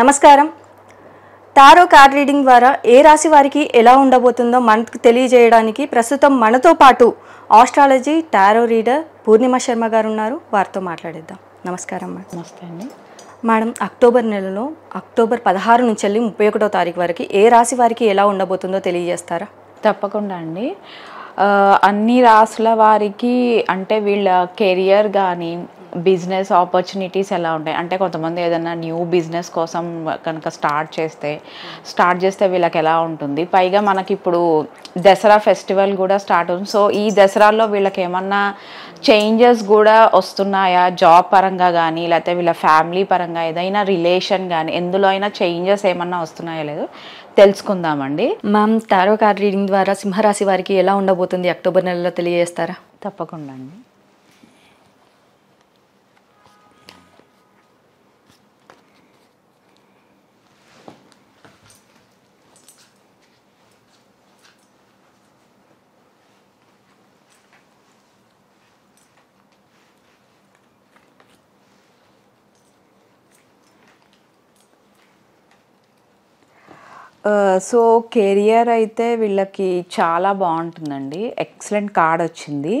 నమస్కారం tarot card reading ద్వారా ఏ రాశి వారికి ఎలా ఉండబోతుందో మనకు తెలియజేయడానికి ప్రస్తుతం మనతో పాటు astrology tarot reader Purnima Sharma garu ఉన్నారు వారితో మాట్లాడేద్దాం నమస్కారం మేడం నమస్తే అండి మేడం అక్టోబర్ నెలలో అక్టోబర్ పదహారు నుంచి వెళ్ళి ముప్పై ఒకటో తారీఖు వరకు ఏ రాశి వారికి ఎలా ఉండబోతుందో తెలియజేస్తారా తప్పకుండా అండి అన్ని రాసుల వారికి అంటే వీళ్ళ కెరియర్ కానీ బిజినెస్ ఆపర్చునిటీస్ ఎలా ఉంటాయి అంటే కొంతమంది ఏదైనా న్యూ బిజినెస్ కోసం కనుక స్టార్ట్ చేస్తే స్టార్ట్ చేస్తే వీళ్ళకి ఎలా ఉంటుంది పైగా మనకి ఇప్పుడు దసరా ఫెస్టివల్ కూడా స్టార్ట్ అవుతుంది సో ఈ దసరాలో వీళ్ళకి ఏమన్నా చేంజెస్ కూడా వస్తున్నాయా జాబ్ పరంగా కానీ లేకపోతే వీళ్ళ ఫ్యామిలీ పరంగా ఏదైనా రిలేషన్ కానీ ఎందులో అయినా చేంజెస్ ఏమన్నా వస్తున్నాయా లేదు తెలుసుకుందామండి మ్యామ్ టారో కార్ రీడింగ్ ద్వారా సింహరాశి వారికి ఎలా ఉండబోతుంది అక్టోబర్ నెలలో తెలియజేస్తారా తప్పకుండా అండి సో కెరియర్ అయితే వీళ్ళకి చాలా బాగుంటుందండి ఎక్సలెంట్ కార్డ్ వచ్చింది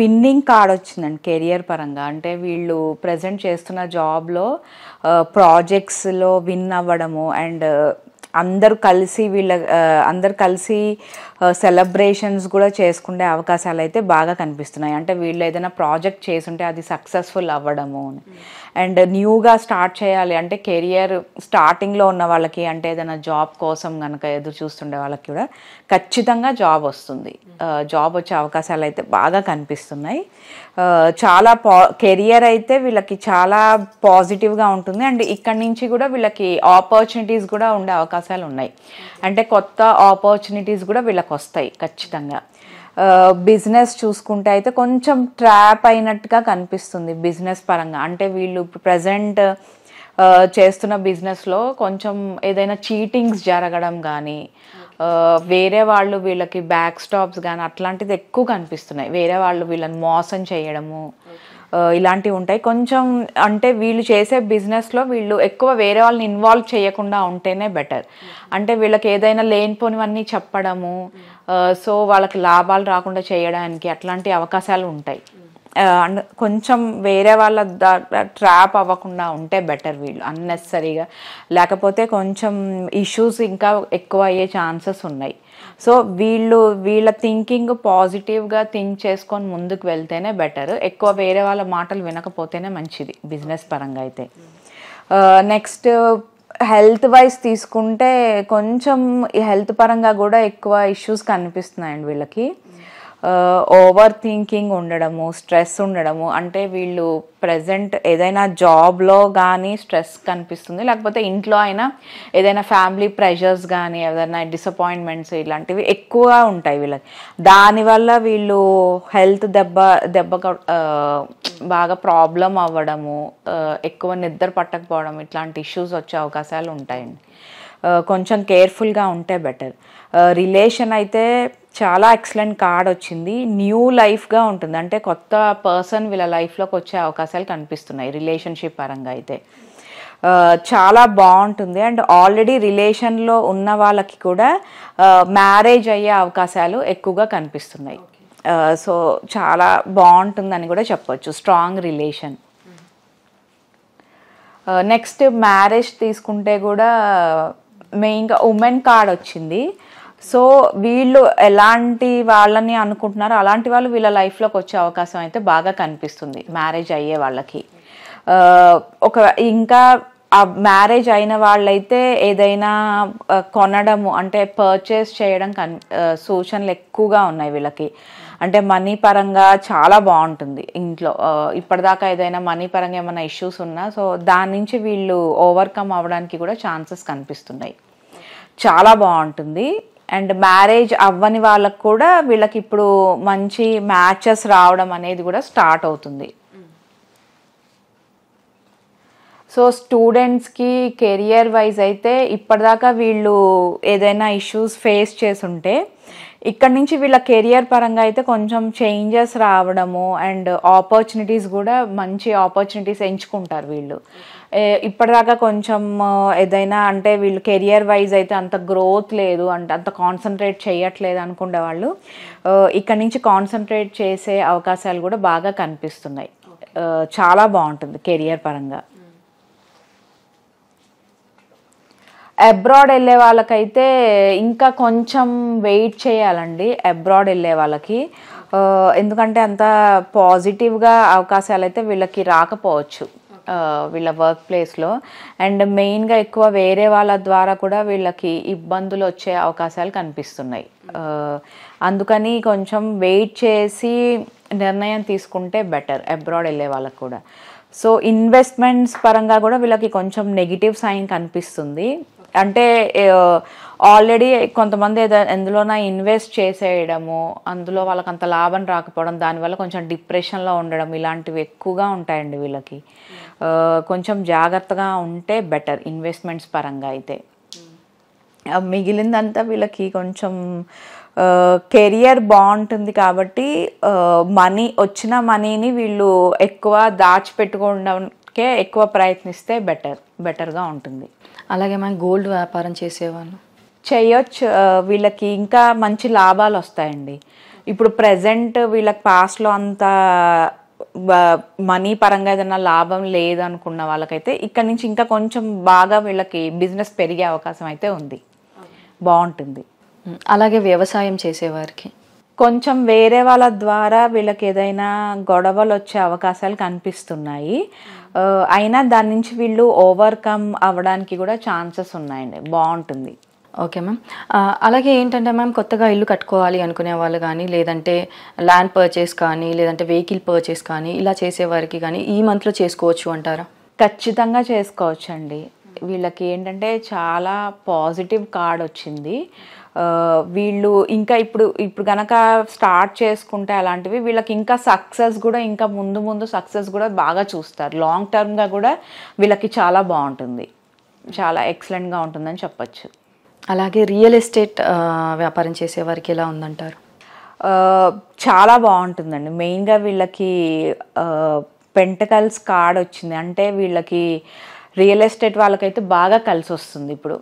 విన్నింగ్ కార్డ్ వచ్చిందండి కెరియర్ పరంగా అంటే వీళ్ళు ప్రజెంట్ చేస్తున్న జాబ్లో ప్రాజెక్ట్స్లో విన్ అవ్వడము అండ్ అందరు కలిసి వీళ్ళ అందరు కలిసి సెలబ్రేషన్స్ కూడా చేసుకునే అవకాశాలు అయితే బాగా కనిపిస్తున్నాయి అంటే వీళ్ళు ఏదైనా ప్రాజెక్ట్ చేసుంటే అది సక్సెస్ఫుల్ అవ్వడము అండ్ న్యూగా స్టార్ట్ చేయాలి అంటే కెరియర్ స్టార్టింగ్లో ఉన్న వాళ్ళకి అంటే ఏదైనా జాబ్ కోసం కనుక ఎదురు చూస్తుండే వాళ్ళకి కూడా ఖచ్చితంగా జాబ్ వస్తుంది జాబ్ వచ్చే అవకాశాలు అయితే బాగా కనిపిస్తున్నాయి చాలా పా కెరియర్ అయితే వీళ్ళకి చాలా పాజిటివ్గా ఉంటుంది అండ్ ఇక్కడి నుంచి కూడా వీళ్ళకి ఆపర్చునిటీస్ కూడా ఉండే అవకాశాలు ఉన్నాయి అంటే కొత్త ఆపర్చునిటీస్ కూడా వీళ్ళకి వస్తాయి ఖచ్చితంగా బిజినెస్ చూసుకుంటే అయితే కొంచెం ట్రాప్ అయినట్టుగా కనిపిస్తుంది బిజినెస్ పరంగా అంటే వీళ్ళు ప్రజెంట్ చేస్తున్న బిజినెస్లో కొంచెం ఏదైనా చీటింగ్స్ జరగడం కానీ వేరే వాళ్ళు వీళ్ళకి బ్యాక్ స్టాప్స్ కానీ అట్లాంటిది ఎక్కువ కనిపిస్తున్నాయి వేరే వాళ్ళు వీళ్ళని మోసం చేయడము ఇలాంటివి ఉంటాయి కొంచెం అంటే వీళ్ళు చేసే బిజినెస్లో వీళ్ళు ఎక్కువ వేరే వాళ్ళని ఇన్వాల్వ్ చేయకుండా ఉంటేనే బెటర్ అంటే వీళ్ళకి ఏదైనా లేనిపోనివన్నీ చెప్పడము సో వాళ్ళకి లాభాలు రాకుండా చేయడానికి అట్లాంటి అవకాశాలు ఉంటాయి అండ్ కొంచెం వేరే వాళ్ళ ట్రాప్ అవ్వకుండా ఉంటే బెటర్ వీళ్ళు అన్నెసరీగా లేకపోతే కొంచెం ఇష్యూస్ ఇంకా ఎక్కువ అయ్యే ఛాన్సెస్ ఉన్నాయి సో వీళ్ళు వీళ్ళ థింకింగ్ పాజిటివ్గా థింక్ చేసుకొని ముందుకు వెళ్తేనే బెటర్ ఎక్కువ వేరే వాళ్ళ మాటలు వినకపోతేనే మంచిది బిజినెస్ పరంగా అయితే నెక్స్ట్ హెల్త్ వైజ్ తీసుకుంటే కొంచెం హెల్త్ పరంగా కూడా ఎక్కువ ఇష్యూస్ కనిపిస్తున్నాయండి వీళ్ళకి ఓవర్ థింకింగ్ ఉండడము స్ట్రెస్ ఉండడము అంటే వీళ్ళు ప్రజెంట్ ఏదైనా జాబ్లో కానీ స్ట్రెస్ కనిపిస్తుంది లేకపోతే ఇంట్లో అయినా ఏదైనా ఫ్యామిలీ ప్రెషర్స్ కానీ ఏదైనా డిసప్పాయింట్మెంట్స్ ఇలాంటివి ఎక్కువగా ఉంటాయి వీళ్ళకి దానివల్ల వీళ్ళు హెల్త్ దెబ్బ దెబ్బ బాగా ప్రాబ్లం అవ్వడము ఎక్కువ నిద్ర పట్టకపోవడం ఇట్లాంటి ఇష్యూస్ వచ్చే అవకాశాలు ఉంటాయండి కొంచెం కేర్ఫుల్గా ఉంటే బెటర్ రిలేషన్ అయితే చాలా ఎక్సలెంట్ కార్డ్ వచ్చింది న్యూ లైఫ్గా ఉంటుంది అంటే కొత్త పర్సన్ వీళ్ళ లైఫ్లోకి వచ్చే అవకాశాలు కనిపిస్తున్నాయి రిలేషన్షిప్ పరంగా అయితే చాలా బాగుంటుంది అండ్ ఆల్రెడీ రిలేషన్లో ఉన్న వాళ్ళకి కూడా మ్యారేజ్ అయ్యే అవకాశాలు ఎక్కువగా కనిపిస్తున్నాయి సో చాలా బాగుంటుందని కూడా చెప్పొచ్చు స్ట్రాంగ్ రిలేషన్ నెక్స్ట్ మ్యారేజ్ తీసుకుంటే కూడా మెయిన్గా ఉమెన్ కార్డ్ వచ్చింది సో వీళ్ళు ఎలాంటి వాళ్ళని అనుకుంటున్నారో అలాంటి వాళ్ళు వీళ్ళ లైఫ్లోకి వచ్చే అవకాశం అయితే బాగా కనిపిస్తుంది మ్యారేజ్ అయ్యే వాళ్ళకి ఒక ఇంకా ఆ మ్యారేజ్ అయిన వాళ్ళైతే ఏదైనా కొనడము అంటే పర్చేస్ చేయడం కన్ సూచనలు ఎక్కువగా ఉన్నాయి వీళ్ళకి అంటే మనీ పరంగా చాలా బాగుంటుంది ఇంట్లో ఇప్పటిదాకా ఏదైనా మనీ పరంగా ఏమైనా ఇష్యూస్ ఉన్నా సో దాని నుంచి వీళ్ళు ఓవర్కమ్ అవ్వడానికి కూడా ఛాన్సెస్ కనిపిస్తున్నాయి చాలా బాగుంటుంది అండ్ మ్యారేజ్ అవ్వని వాళ్ళకు కూడా వీళ్ళకి ఇప్పుడు మంచి మ్యాచెస్ రావడం అనేది కూడా స్టార్ట్ అవుతుంది సో స్టూడెంట్స్కి కెరియర్ వైజ్ అయితే ఇప్పటిదాకా వీళ్ళు ఏదైనా ఇష్యూస్ ఫేస్ చేసుంటే ఇక్కడ నుంచి వీళ్ళ కెరియర్ పరంగా అయితే కొంచెం చేంజెస్ రావడము అండ్ ఆపర్చునిటీస్ కూడా మంచి ఆపర్చునిటీస్ ఎంచుకుంటారు వీళ్ళు ఇప్పటిదాకా కొంచెం ఏదైనా అంటే వీళ్ళు కెరియర్ వైజ్ అయితే అంత గ్రోత్ లేదు అంటే అంత కాన్సన్ట్రేట్ చేయట్లేదు అనుకునే వాళ్ళు ఇక్కడ నుంచి కాన్సన్ట్రేట్ చేసే అవకాశాలు కూడా బాగా కనిపిస్తున్నాయి చాలా బాగుంటుంది కెరియర్ పరంగా అబ్రాడ్ వెళ్ళే వాళ్ళకైతే ఇంకా కొంచెం వెయిట్ చేయాలండి అబ్రాడ్ వెళ్ళే వాళ్ళకి ఎందుకంటే అంత పాజిటివ్గా అవకాశాలు అయితే వీళ్ళకి రాకపోవచ్చు వీళ్ళ వర్క్ ప్లేస్లో అండ్ మెయిన్గా ఎక్కువ వేరే వాళ్ళ ద్వారా కూడా వీళ్ళకి ఇబ్బందులు వచ్చే అవకాశాలు కనిపిస్తున్నాయి అందుకని కొంచెం వెయిట్ చేసి నిర్ణయం తీసుకుంటే బెటర్ అబ్రాడ్ వెళ్ళే వాళ్ళకు కూడా సో ఇన్వెస్ట్మెంట్స్ పరంగా కూడా వీళ్ళకి కొంచెం నెగిటివ్ సైన్ కనిపిస్తుంది అంటే ఆల్రెడీ కొంతమంది ఏదైనా ఎందులోనా ఇన్వెస్ట్ చేసేయడము అందులో వాళ్ళకి అంత లాభం రాకపోవడం దానివల్ల కొంచెం డిప్రెషన్లో ఉండడం ఇలాంటివి ఎక్కువగా ఉంటాయండి వీళ్ళకి hmm. కొంచెం జాగ్రత్తగా ఉంటే బెటర్ ఇన్వెస్ట్మెంట్స్ పరంగా అయితే hmm. మిగిలిందంతా వీళ్ళకి కొంచెం కెరియర్ బాగుంటుంది కాబట్టి మనీ వచ్చిన మనీని వీళ్ళు ఎక్కువ దాచిపెట్టుకోవడం కే ఎక్కువ ప్రయత్నిస్తే బెటర్ బెటర్గా ఉంటుంది అలాగే మనం గోల్డ్ వ్యాపారం చేసేవాళ్ళు చేయొచ్చు వీళ్ళకి ఇంకా మంచి లాభాలు వస్తాయండి ఇప్పుడు ప్రజెంట్ వీళ్ళకి పాస్ట్లో అంత మనీ పరంగా ఏదైనా లాభం లేదనుకున్న వాళ్ళకైతే ఇక్కడ నుంచి ఇంకా కొంచెం బాగా వీళ్ళకి బిజినెస్ పెరిగే అవకాశం అయితే ఉంది బాగుంటుంది అలాగే వ్యవసాయం చేసేవారికి కొంచెం వేరే వాళ్ళ ద్వారా వీళ్ళకి ఏదైనా గొడవలు వచ్చే అవకాశాలు కనిపిస్తున్నాయి అయినా దాని నుంచి వీళ్ళు ఓవర్కమ్ అవ్వడానికి కూడా ఛాన్సెస్ ఉన్నాయండి బాగుంటుంది ఓకే మ్యామ్ అలాగే ఏంటంటే మ్యామ్ కొత్తగా ఇల్లు కట్టుకోవాలి అనుకునే వాళ్ళు కానీ లేదంటే ల్యాండ్ పర్చేస్ కానీ లేదంటే వెహికల్ పర్చేస్ కానీ ఇలా చేసేవారికి కానీ ఈ మంత్లో చేసుకోవచ్చు అంటారా ఖచ్చితంగా చేసుకోవచ్చండి వీళ్ళకి ఏంటంటే చాలా పాజిటివ్ కార్డ్ వచ్చింది వీళ్ళు ఇంకా ఇప్పుడు ఇప్పుడు కనుక స్టార్ట్ చేసుకుంటే అలాంటివి వీళ్ళకి ఇంకా సక్సెస్ కూడా ఇంకా ముందు ముందు సక్సెస్ కూడా బాగా చూస్తారు లాంగ్ టర్మ్గా కూడా వీళ్ళకి చాలా బాగుంటుంది చాలా ఎక్సలెంట్గా ఉంటుందని చెప్పచ్చు అలాగే రియల్ ఎస్టేట్ వ్యాపారం చేసే వారికి ఎలా ఉందంటారు చాలా బాగుంటుందండి మెయిన్గా వీళ్ళకి పెంటకల్స్ కార్డ్ వచ్చింది అంటే వీళ్ళకి రియల్ ఎస్టేట్ వాళ్ళకైతే బాగా కలిసి వస్తుంది ఇప్పుడు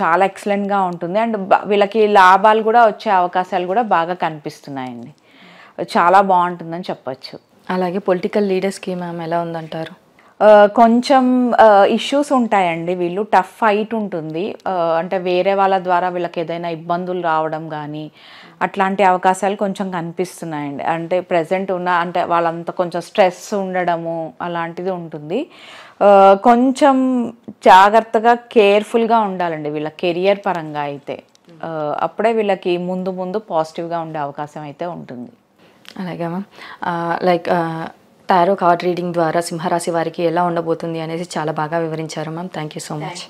చాలా ఎక్సలెంట్గా ఉంటుంది అండ్ వీళ్ళకి లాభాలు కూడా వచ్చే అవకాశాలు కూడా బాగా కనిపిస్తున్నాయండి చాలా బాగుంటుందని చెప్పచ్చు అలాగే పొలిటికల్ లీడర్స్కి మ్యామ్ ఎలా ఉందంటారు కొంచెం ఇష్యూస్ ఉంటాయండి వీళ్ళు టఫ్ ఫైట్ ఉంటుంది అంటే వేరే వాళ్ళ ద్వారా వీళ్ళకి ఏదైనా ఇబ్బందులు రావడం కానీ అట్లాంటి అవకాశాలు కొంచెం కనిపిస్తున్నాయండి అంటే ప్రజెంట్ ఉన్న అంటే వాళ్ళంత కొంచెం స్ట్రెస్ ఉండడము అలాంటిది ఉంటుంది కొంచెం జాగ్రత్తగా కేర్ఫుల్గా ఉండాలండి వీళ్ళ కెరియర్ పరంగా అయితే అప్పుడే వీళ్ళకి ముందు ముందు పాజిటివ్గా ఉండే అవకాశం అయితే ఉంటుంది అలాగే లైక్ టారో కార్డ్ రీడింగ్ ద్వారా సింహరాశి వారికి ఎలా ఉండబోతుంది అనేసి చాలా బాగా వివరించారు ma'am thank you so much